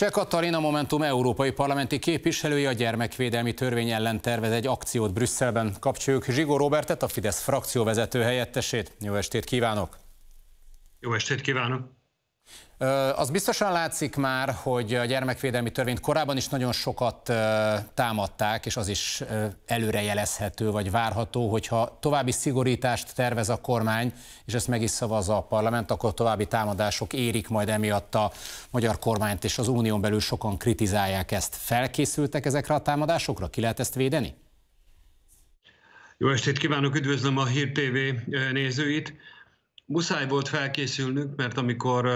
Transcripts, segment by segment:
Cseh Katalin, a Momentum európai parlamenti képviselője a gyermekvédelmi törvény ellen tervez egy akciót Brüsszelben. Kapcsoljuk Zsigó Robertet, a Fidesz frakcióvezető helyettesét. Jó estét kívánok! Jó estét kívánok! Az biztosan látszik már, hogy a gyermekvédelmi törvényt korábban is nagyon sokat támadták, és az is előrejelezhető vagy várható, hogyha további szigorítást tervez a kormány, és ezt meg is szavazza a parlament, akkor további támadások érik majd emiatt a magyar kormányt, és az unión belül sokan kritizálják ezt. Felkészültek ezekre a támadásokra? Ki lehet ezt védeni? Jó estét kívánok, üdvözlöm a Hír TV nézőit! muszáj volt felkészülnünk, mert amikor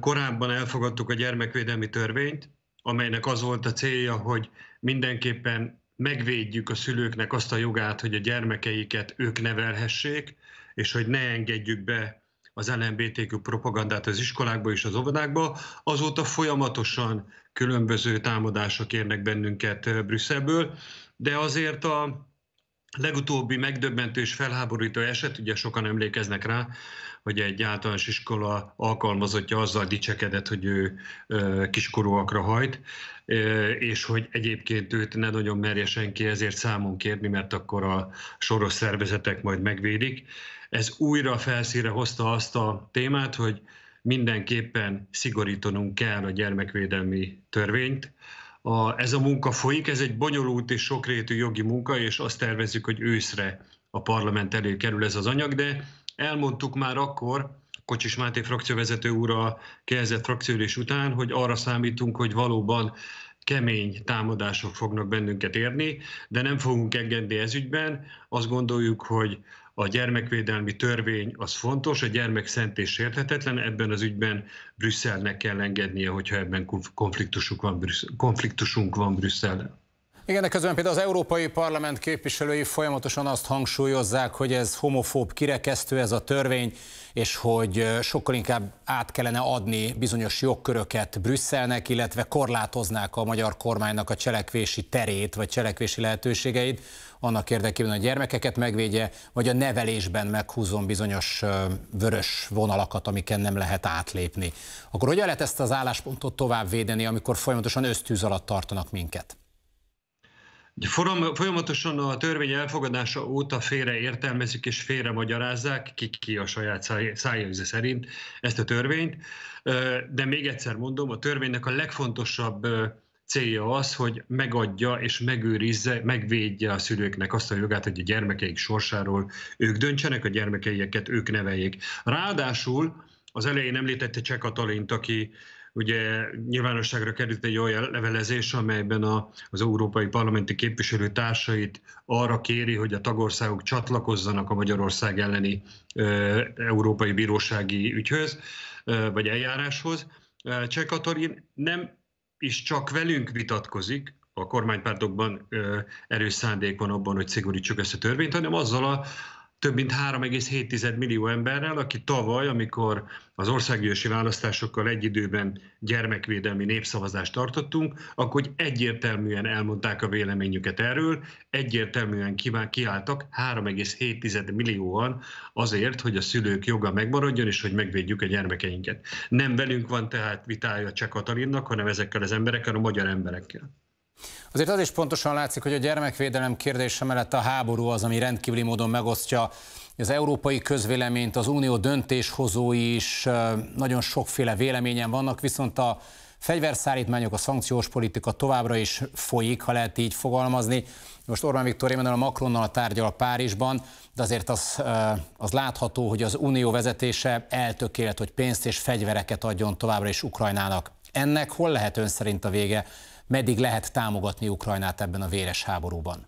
korábban elfogadtuk a gyermekvédelmi törvényt, amelynek az volt a célja, hogy mindenképpen megvédjük a szülőknek azt a jogát, hogy a gyermekeiket ők nevelhessék, és hogy ne engedjük be az LMBTQ propagandát az iskolákba és az óvodákba. Azóta folyamatosan különböző támadások érnek bennünket Brüsszelből, de azért a, legutóbbi megdöbbentő és felháborító eset, ugye sokan emlékeznek rá, hogy egy általános iskola alkalmazottja azzal dicsekedett, hogy ő kiskorúakra hajt, és hogy egyébként őt ne nagyon merje senki ezért számon kérni, mert akkor a soros szervezetek majd megvédik. Ez újra felszíre hozta azt a témát, hogy mindenképpen szigorítanunk kell a gyermekvédelmi törvényt, a, ez a munka folyik, ez egy bonyolult és sokrétű jogi munka, és azt tervezzük, hogy őszre a parlament elé kerül ez az anyag, de elmondtuk már akkor, Kocsis Máté frakcióvezető úr a kihelyezett frakciólés után, hogy arra számítunk, hogy valóban kemény támadások fognak bennünket érni, de nem fogunk engedni ez ügyben. Azt gondoljuk, hogy a gyermekvédelmi törvény az fontos, a gyermek szent és érthetetlen, ebben az ügyben Brüsszelnek kell engednie, hogyha ebben konfliktusunk van, Brüsszel, konfliktusunk van Brüsszel. Igen, de közben például az Európai Parlament képviselői folyamatosan azt hangsúlyozzák, hogy ez homofób kirekesztő ez a törvény, és hogy sokkal inkább át kellene adni bizonyos jogköröket Brüsszelnek, illetve korlátoznák a magyar kormánynak a cselekvési terét, vagy cselekvési lehetőségeit, annak érdekében, hogy a gyermekeket megvédje, vagy a nevelésben meghúzom bizonyos vörös vonalakat, amiken nem lehet átlépni. Akkor hogyan lehet ezt az álláspontot tovább védeni, amikor folyamatosan ösztűz alatt tartanak minket? Folyamatosan a törvény elfogadása óta félre értelmezik és félre magyarázzák, ki, ki a saját szájaize szerint ezt a törvényt, de még egyszer mondom, a törvénynek a legfontosabb célja az, hogy megadja és megőrizze, megvédje a szülőknek azt a jogát, hogy a gyermekeik sorsáról ők döntsenek, a gyermekeiket ők neveljék. Ráadásul az elején említette Cseh Katalint, aki Ugye nyilvánosságra került egy olyan levelezés, amelyben a, az európai parlamenti képviselő társait arra kéri, hogy a tagországok csatlakozzanak a Magyarország elleni ö, európai bírósági ügyhöz, ö, vagy eljáráshoz. Cseh Katalin nem is csak velünk vitatkozik, a kormánypártokban erős szándék van abban, hogy szigorítsuk ezt a törvényt, hanem azzal a, több mint 3,7 millió emberrel, aki tavaly, amikor az országgyűlési választásokkal egy időben gyermekvédelmi népszavazást tartottunk, akkor egyértelműen elmondták a véleményüket erről, egyértelműen kiálltak 3,7 millióan azért, hogy a szülők joga megmaradjon, és hogy megvédjük a gyermekeinket. Nem velünk van tehát vitája csak Katalinnak, hanem ezekkel az emberekkel, a magyar emberekkel. Azért az is pontosan látszik, hogy a gyermekvédelem kérdése mellett a háború az, ami rendkívüli módon megosztja az európai közvéleményt, az unió döntéshozói is nagyon sokféle véleményen vannak, viszont a fegyverszállítmányok, a szankciós politika továbbra is folyik, ha lehet így fogalmazni. Most Orbán Viktor Emmanuel Macronnal tárgyal Párizsban, de azért az, az látható, hogy az unió vezetése eltökélet, hogy pénzt és fegyvereket adjon továbbra is Ukrajnának. Ennek hol lehet ön szerint a vége? meddig lehet támogatni Ukrajnát ebben a véres háborúban?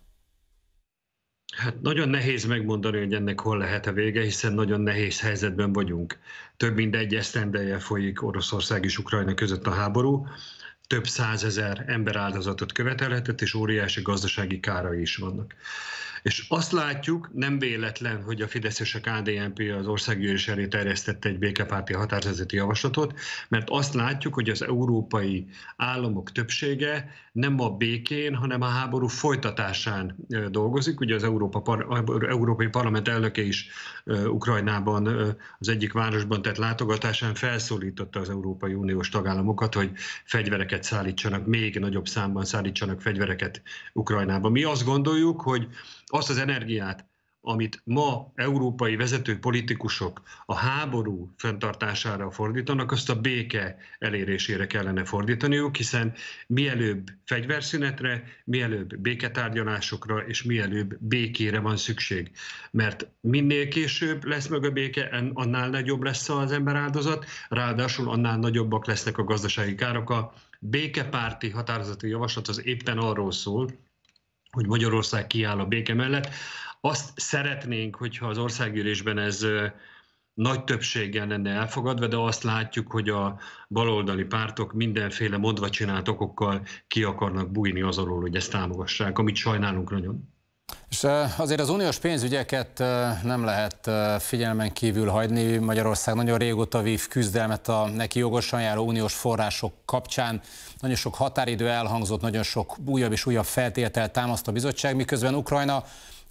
Hát nagyon nehéz megmondani, hogy ennek hol lehet a vége, hiszen nagyon nehéz helyzetben vagyunk. Több mint egy esztendeje folyik Oroszország és Ukrajna között a háború több százezer ember áldozatot követelhetett, és óriási gazdasági kárai is vannak. És azt látjuk, nem véletlen, hogy a fideszesek a KDNP az országgyűlés elé terjesztette egy békepárti határozati javaslatot, mert azt látjuk, hogy az európai államok többsége nem a békén, hanem a háború folytatásán dolgozik. Ugye az Európa Par- Európai Parlament elnöke is Ukrajnában az egyik városban tett látogatásán felszólította az Európai Uniós tagállamokat, hogy fegyverek fegyvereket szállítsanak, még nagyobb számban szállítsanak fegyvereket Ukrajnába. Mi azt gondoljuk, hogy azt az energiát, amit ma európai vezető politikusok a háború fenntartására fordítanak, azt a béke elérésére kellene fordítaniuk, hiszen mielőbb fegyverszünetre, mielőbb béketárgyalásokra és mielőbb békére van szükség. Mert minél később lesz meg a béke, annál nagyobb lesz az ember áldozat, ráadásul annál nagyobbak lesznek a gazdasági károk. A békepárti határozati javaslat az éppen arról szól, hogy Magyarország kiáll a béke mellett. Azt szeretnénk, hogyha az országgyűlésben ez nagy többséggel lenne elfogadva, de azt látjuk, hogy a baloldali pártok mindenféle mondva csinált okokkal ki akarnak bújni az alól, hogy ezt támogassák, amit sajnálunk nagyon. És azért az uniós pénzügyeket nem lehet figyelmen kívül hagyni. Magyarország nagyon régóta vív küzdelmet a neki jogosan járó uniós források kapcsán. Nagyon sok határidő elhangzott, nagyon sok újabb és újabb feltétel támaszt a bizottság, miközben Ukrajna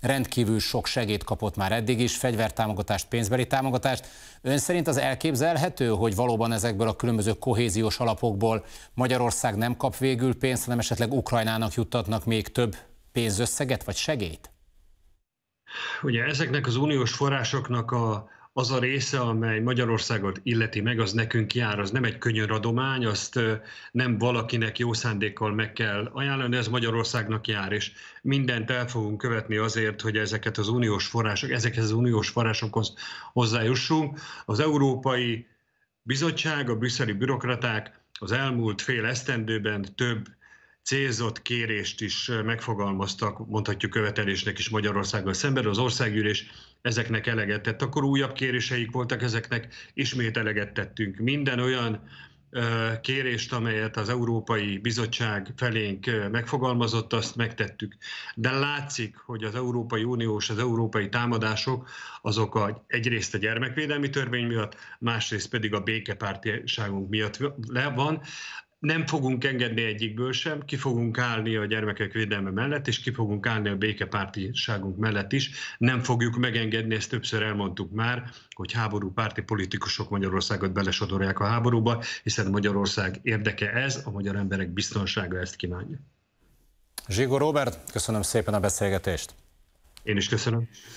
rendkívül sok segét kapott már eddig is, fegyvertámogatást, pénzbeli támogatást. Ön szerint az elképzelhető, hogy valóban ezekből a különböző kohéziós alapokból Magyarország nem kap végül pénzt, hanem esetleg Ukrajnának juttatnak még több pénzösszeget vagy segélyt? Ugye ezeknek az uniós forrásoknak a, az a része, amely Magyarországot illeti meg, az nekünk jár, az nem egy könnyű adomány, azt nem valakinek jó szándékkal meg kell ajánlani, ez Magyarországnak jár, és mindent el fogunk követni azért, hogy ezeket az uniós források, ezekhez az uniós forrásokhoz hozzájussunk. Az Európai Bizottság, a brüsszeli bürokraták az elmúlt fél esztendőben több célzott kérést is megfogalmaztak, mondhatjuk követelésnek is Magyarországgal szemben, az országgyűlés ezeknek eleget tett. Akkor újabb kéréseik voltak, ezeknek ismét eleget tettünk. Minden olyan kérést, amelyet az Európai Bizottság felénk megfogalmazott, azt megtettük. De látszik, hogy az Európai Unió és az európai támadások azok a, egyrészt a gyermekvédelmi törvény miatt, másrészt pedig a békepártiságunk miatt le van nem fogunk engedni egyikből sem, ki fogunk állni a gyermekek védelme mellett, és ki fogunk állni a békepártiságunk mellett is. Nem fogjuk megengedni, ezt többször elmondtuk már, hogy háború párti politikusok Magyarországot belesodorják a háborúba, hiszen Magyarország érdeke ez, a magyar emberek biztonsága ezt kívánja. Zsigó Robert, köszönöm szépen a beszélgetést. Én is köszönöm.